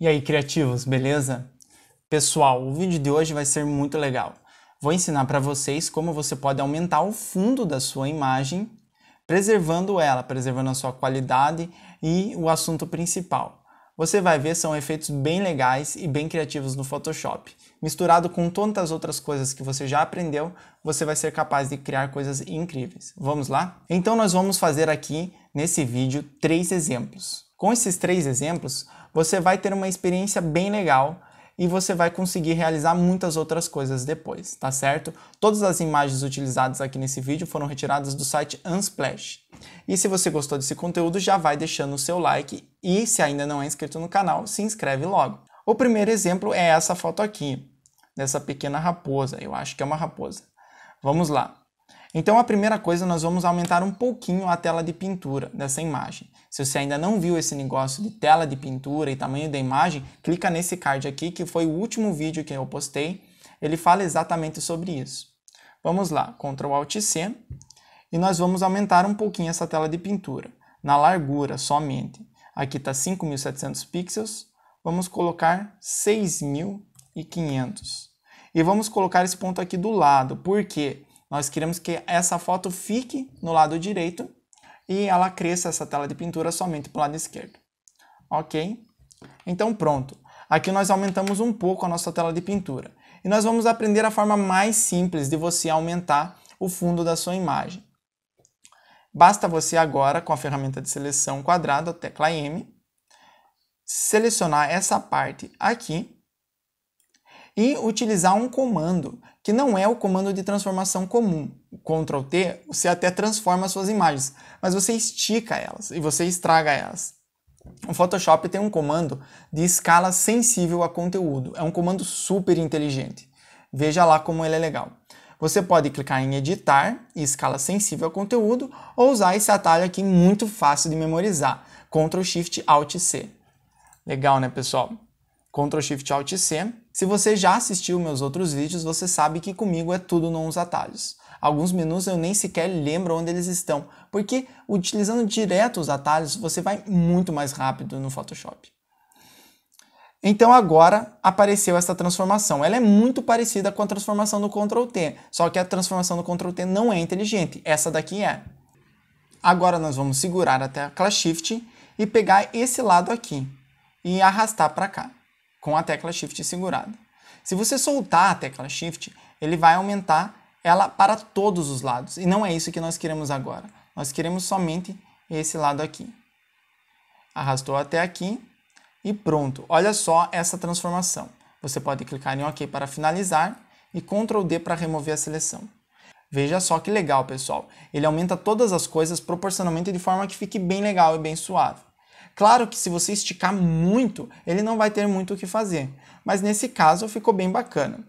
E aí, criativos, beleza? Pessoal, o vídeo de hoje vai ser muito legal. Vou ensinar para vocês como você pode aumentar o fundo da sua imagem, preservando ela, preservando a sua qualidade e o assunto principal. Você vai ver são efeitos bem legais e bem criativos no Photoshop. Misturado com tantas outras coisas que você já aprendeu, você vai ser capaz de criar coisas incríveis. Vamos lá? Então nós vamos fazer aqui nesse vídeo três exemplos. Com esses três exemplos, você vai ter uma experiência bem legal e você vai conseguir realizar muitas outras coisas depois, tá certo? Todas as imagens utilizadas aqui nesse vídeo foram retiradas do site Unsplash. E se você gostou desse conteúdo, já vai deixando o seu like e se ainda não é inscrito no canal, se inscreve logo. O primeiro exemplo é essa foto aqui, dessa pequena raposa, eu acho que é uma raposa. Vamos lá. Então a primeira coisa, nós vamos aumentar um pouquinho a tela de pintura dessa imagem. Se você ainda não viu esse negócio de tela de pintura e tamanho da imagem, clica nesse card aqui, que foi o último vídeo que eu postei. Ele fala exatamente sobre isso. Vamos lá, Ctrl Alt C, e nós vamos aumentar um pouquinho essa tela de pintura, na largura somente. Aqui está 5.700 pixels, vamos colocar 6.500. E vamos colocar esse ponto aqui do lado, porque nós queremos que essa foto fique no lado direito e ela cresça essa tela de pintura somente para o lado esquerdo. Ok? Então pronto. Aqui nós aumentamos um pouco a nossa tela de pintura. E nós vamos aprender a forma mais simples de você aumentar o fundo da sua imagem. Basta você agora, com a ferramenta de seleção quadrada, a tecla M, selecionar essa parte aqui e utilizar um comando que não é o comando de transformação comum. Ctrl T, você até transforma suas imagens, mas você estica elas e você estraga elas. O Photoshop tem um comando de escala sensível a conteúdo. É um comando super inteligente. Veja lá como ele é legal. Você pode clicar em editar e escala sensível a conteúdo ou usar esse atalho aqui muito fácil de memorizar. Ctrl Shift Alt C. Legal, né, pessoal? Ctrl Shift Alt C se você já assistiu meus outros vídeos, você sabe que comigo é tudo nos atalhos. Alguns menus eu nem sequer lembro onde eles estão, porque utilizando direto os atalhos você vai muito mais rápido no Photoshop. Então agora apareceu essa transformação. Ela é muito parecida com a transformação do Ctrl T, só que a transformação do Ctrl T não é inteligente, essa daqui é. Agora nós vamos segurar até a tecla Shift e pegar esse lado aqui e arrastar para cá com a tecla Shift segurada. Se você soltar a tecla Shift, ele vai aumentar ela para todos os lados. E não é isso que nós queremos agora. Nós queremos somente esse lado aqui. Arrastou até aqui e pronto. Olha só essa transformação. Você pode clicar em OK para finalizar e Ctrl D para remover a seleção. Veja só que legal, pessoal. Ele aumenta todas as coisas proporcionalmente de forma que fique bem legal e bem suave. Claro que se você esticar muito, ele não vai ter muito o que fazer, mas nesse caso ficou bem bacana.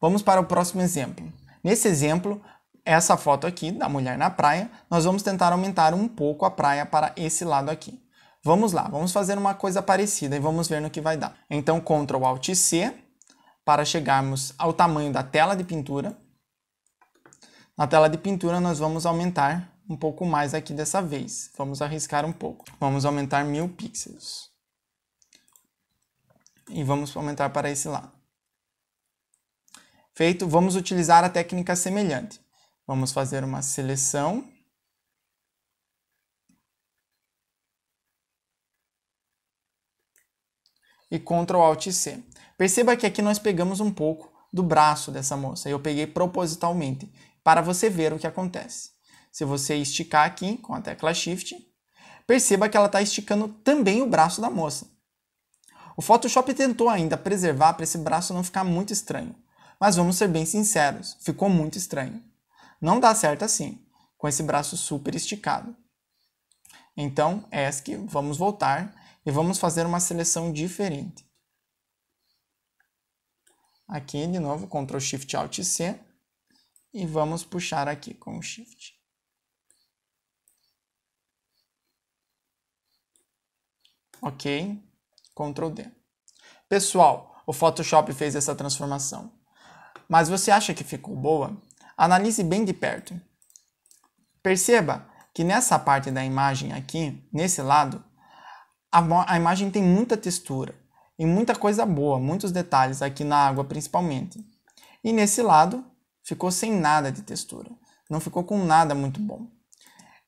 Vamos para o próximo exemplo. Nesse exemplo, essa foto aqui da mulher na praia, nós vamos tentar aumentar um pouco a praia para esse lado aqui. Vamos lá, vamos fazer uma coisa parecida e vamos ver no que vai dar. Então, Ctrl Alt C para chegarmos ao tamanho da tela de pintura. Na tela de pintura, nós vamos aumentar um pouco mais aqui dessa vez. Vamos arriscar um pouco. Vamos aumentar 1000 pixels. E vamos aumentar para esse lado. Feito, vamos utilizar a técnica semelhante. Vamos fazer uma seleção. E Ctrl Alt C. Perceba que aqui nós pegamos um pouco do braço dessa moça. Eu peguei propositalmente para você ver o que acontece se você esticar aqui com a tecla Shift, perceba que ela está esticando também o braço da moça. O Photoshop tentou ainda preservar para esse braço não ficar muito estranho, mas vamos ser bem sinceros, ficou muito estranho. Não dá certo assim, com esse braço super esticado. Então, é ESC, vamos voltar e vamos fazer uma seleção diferente. Aqui de novo, Ctrl Shift Alt C e vamos puxar aqui com o Shift. ok? Ctrl D. Pessoal, o Photoshop fez essa transformação. Mas você acha que ficou boa? Analise bem de perto. Perceba que nessa parte da imagem aqui, nesse lado, a, a imagem tem muita textura e muita coisa boa, muitos detalhes aqui na água principalmente. E nesse lado, ficou sem nada de textura. Não ficou com nada muito bom.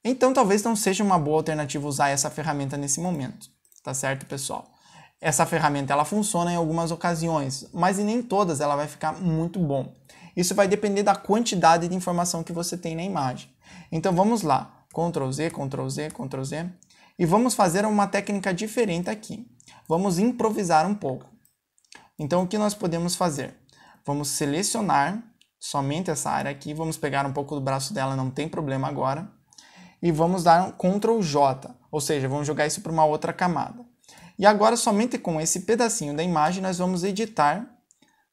Então talvez não seja uma boa alternativa usar essa ferramenta nesse momento tá certo, pessoal? Essa ferramenta ela funciona em algumas ocasiões, mas em nem todas ela vai ficar muito bom. Isso vai depender da quantidade de informação que você tem na imagem. Então vamos lá, Ctrl Z, Ctrl Z, Ctrl Z, e vamos fazer uma técnica diferente aqui. Vamos improvisar um pouco. Então o que nós podemos fazer? Vamos selecionar somente essa área aqui, vamos pegar um pouco do braço dela, não tem problema agora, e vamos dar um Ctrl J. Ou seja, vamos jogar isso para uma outra camada. E agora, somente com esse pedacinho da imagem, nós vamos editar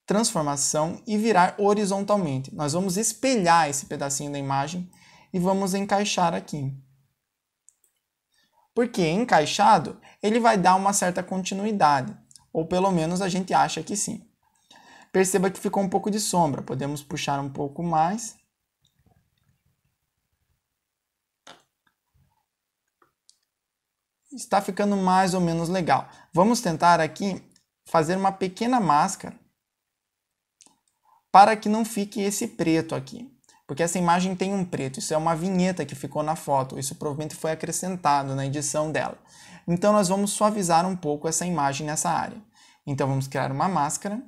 transformação e virar horizontalmente. Nós vamos espelhar esse pedacinho da imagem e vamos encaixar aqui. Porque encaixado, ele vai dar uma certa continuidade, ou pelo menos a gente acha que sim. Perceba que ficou um pouco de sombra, podemos puxar um pouco mais está ficando mais ou menos legal. Vamos tentar aqui fazer uma pequena máscara para que não fique esse preto aqui. Porque essa imagem tem um preto, isso é uma vinheta que ficou na foto, isso provavelmente foi acrescentado na edição dela. Então nós vamos suavizar um pouco essa imagem nessa área. Então vamos criar uma máscara,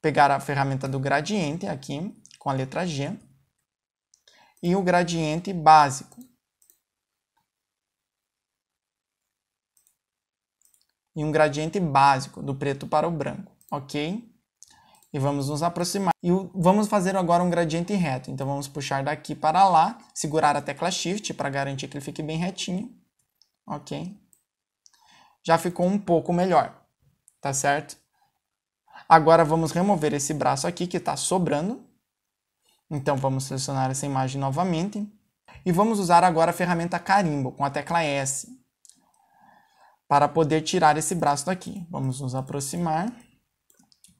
pegar a ferramenta do gradiente aqui, com a letra G, e o gradiente básico. e um gradiente básico do preto para o branco, ok? E vamos nos aproximar. E vamos fazer agora um gradiente reto. Então vamos puxar daqui para lá, segurar a tecla Shift para garantir que ele fique bem retinho, ok? Já ficou um pouco melhor, tá certo? Agora vamos remover esse braço aqui que está sobrando. Então vamos selecionar essa imagem novamente. E vamos usar agora a ferramenta carimbo com a tecla S para poder tirar esse braço daqui. Vamos nos aproximar,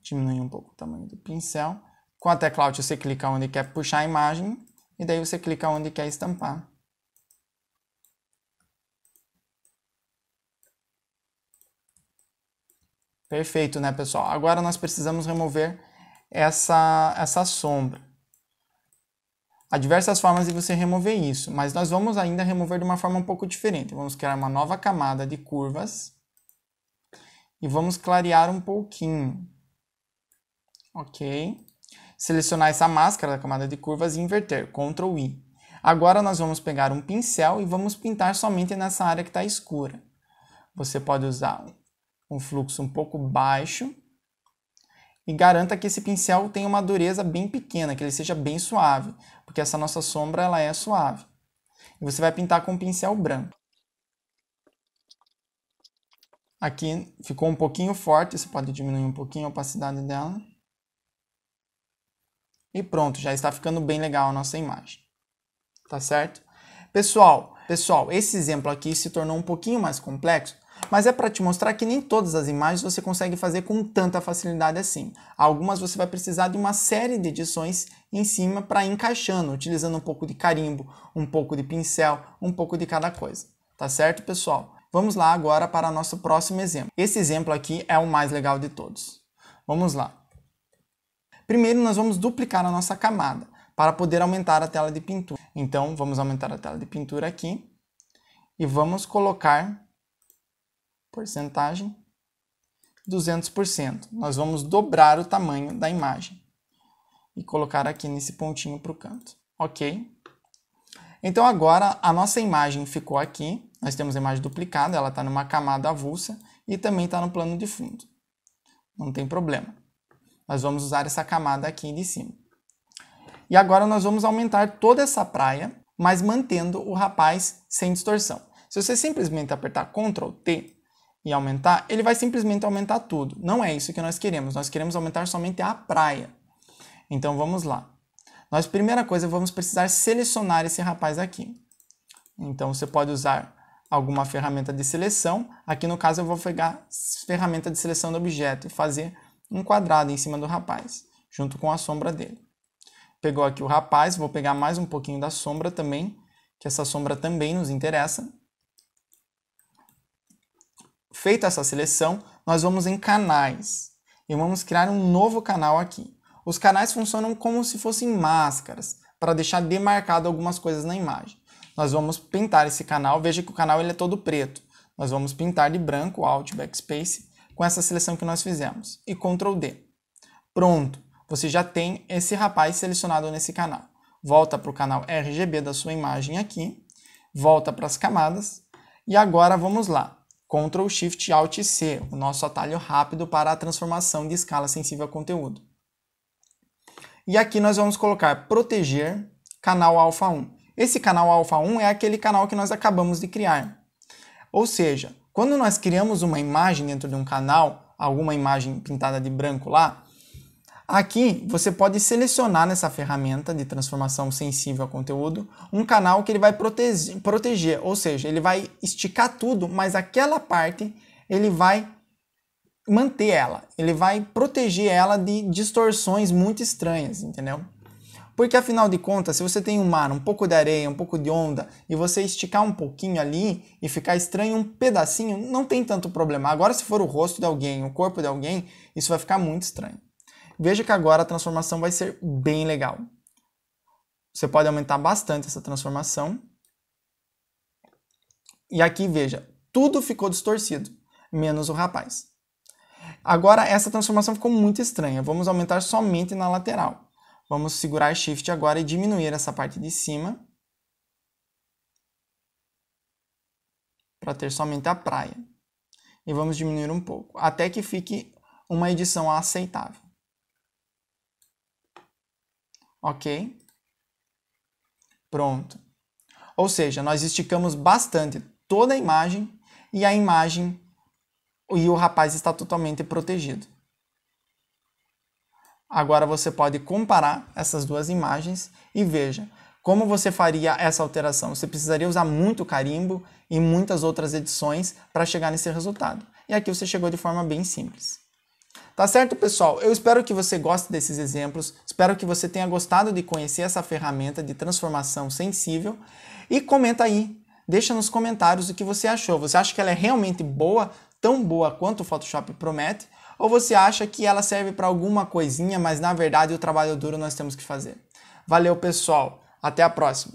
diminuir um pouco o tamanho do pincel. Com a tecla Alt você clica onde quer puxar a imagem e daí você clica onde quer estampar. Perfeito, né, pessoal? Agora nós precisamos remover essa, essa sombra. Há diversas formas de você remover isso, mas nós vamos ainda remover de uma forma um pouco diferente. Vamos criar uma nova camada de curvas e vamos clarear um pouquinho. Ok. Selecionar essa máscara da camada de curvas e inverter, Ctrl I. Agora nós vamos pegar um pincel e vamos pintar somente nessa área que está escura. Você pode usar um fluxo um pouco baixo e garanta que esse pincel tenha uma dureza bem pequena, que ele seja bem suave, porque essa nossa sombra ela é suave. E você vai pintar com um pincel branco. Aqui ficou um pouquinho forte, você pode diminuir um pouquinho a opacidade dela. E pronto, já está ficando bem legal a nossa imagem. Tá certo? Pessoal, pessoal, esse exemplo aqui se tornou um pouquinho mais complexo, mas é para te mostrar que nem todas as imagens você consegue fazer com tanta facilidade assim. Algumas você vai precisar de uma série de edições em cima para encaixando, utilizando um pouco de carimbo, um pouco de pincel, um pouco de cada coisa. Tá certo, pessoal? Vamos lá agora para nosso próximo exemplo. Esse exemplo aqui é o mais legal de todos. Vamos lá. Primeiro, nós vamos duplicar a nossa camada para poder aumentar a tela de pintura. Então, vamos aumentar a tela de pintura aqui e vamos colocar porcentagem, 200%. Nós vamos dobrar o tamanho da imagem e colocar aqui nesse pontinho para o canto, ok? Então agora a nossa imagem ficou aqui, nós temos a imagem duplicada, ela está numa camada avulsa e também está no plano de fundo. Não tem problema. Nós vamos usar essa camada aqui de cima. E agora nós vamos aumentar toda essa praia, mas mantendo o rapaz sem distorção. Se você simplesmente apertar Ctrl T, e aumentar, ele vai simplesmente aumentar tudo. Não é isso que nós queremos. Nós queremos aumentar somente a praia. Então vamos lá. Nós, primeira coisa, vamos precisar selecionar esse rapaz aqui. Então você pode usar alguma ferramenta de seleção. Aqui no caso eu vou pegar ferramenta de seleção do objeto e fazer um quadrado em cima do rapaz, junto com a sombra dele. Pegou aqui o rapaz, vou pegar mais um pouquinho da sombra também, que essa sombra também nos interessa. Feita essa seleção, nós vamos em canais e vamos criar um novo canal aqui. Os canais funcionam como se fossem máscaras para deixar demarcado algumas coisas na imagem. Nós vamos pintar esse canal, veja que o canal ele é todo preto. Nós vamos pintar de branco, Alt, Backspace, com essa seleção que nós fizemos. E Ctrl D. Pronto, você já tem esse rapaz selecionado nesse canal. Volta para o canal RGB da sua imagem aqui, volta para as camadas, e agora vamos lá. Ctrl Shift Alt C, o nosso atalho rápido para a transformação de escala sensível a conteúdo. E aqui nós vamos colocar proteger canal alfa 1. Esse canal alfa 1 é aquele canal que nós acabamos de criar. Ou seja, quando nós criamos uma imagem dentro de um canal, alguma imagem pintada de branco lá, Aqui você pode selecionar nessa ferramenta de transformação sensível a conteúdo um canal que ele vai protege, proteger, ou seja, ele vai esticar tudo, mas aquela parte ele vai manter ela, ele vai proteger ela de distorções muito estranhas, entendeu? Porque afinal de contas, se você tem um mar, um pouco de areia, um pouco de onda, e você esticar um pouquinho ali e ficar estranho um pedacinho, não tem tanto problema. Agora, se for o rosto de alguém, o corpo de alguém, isso vai ficar muito estranho veja que agora a transformação vai ser bem legal. Você pode aumentar bastante essa transformação. E aqui, veja, tudo ficou distorcido, menos o rapaz. Agora, essa transformação ficou muito estranha. Vamos aumentar somente na lateral. Vamos segurar Shift agora e diminuir essa parte de cima. Para ter somente a praia. E vamos diminuir um pouco, até que fique uma edição aceitável ok? Pronto. Ou seja, nós esticamos bastante toda a imagem e a imagem e o rapaz está totalmente protegido. Agora você pode comparar essas duas imagens e veja como você faria essa alteração. Você precisaria usar muito carimbo e muitas outras edições para chegar nesse resultado. E aqui você chegou de forma bem simples. Tá certo, pessoal? Eu espero que você goste desses exemplos, espero que você tenha gostado de conhecer essa ferramenta de transformação sensível e comenta aí, deixa nos comentários o que você achou. Você acha que ela é realmente boa, tão boa quanto o Photoshop promete? Ou você acha que ela serve para alguma coisinha, mas na verdade o trabalho duro nós temos que fazer? Valeu, pessoal! Até a próxima!